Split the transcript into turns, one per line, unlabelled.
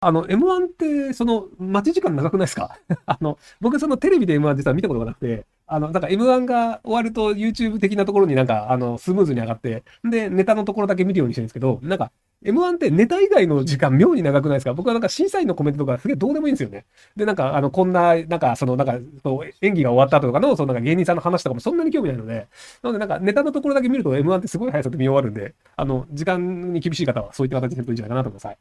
あの、M1 って、その、待ち時間長くないですか あの、僕、そのテレビで M1 実は見たことがなくて、あの、なんか M1 が終わると YouTube 的なところになんか、あの、スムーズに上がって、で、ネタのところだけ見るようにしてるんですけど、なんか、M1 ってネタ以外の時間妙に長くないですか僕はなんか審査員のコメントとかすげえどうでもいいんですよね。で、なんかあの、こんな、なんかその、なんか、演技が終わった後とかの、そのなんか芸人さんの話とかもそんなに興味ないので、なのでなんかネタのところだけ見ると M1 ってすごい速さで見終わるんで、あの、時間に厳しい方はそういった形でといいんじゃないかなと思います。はい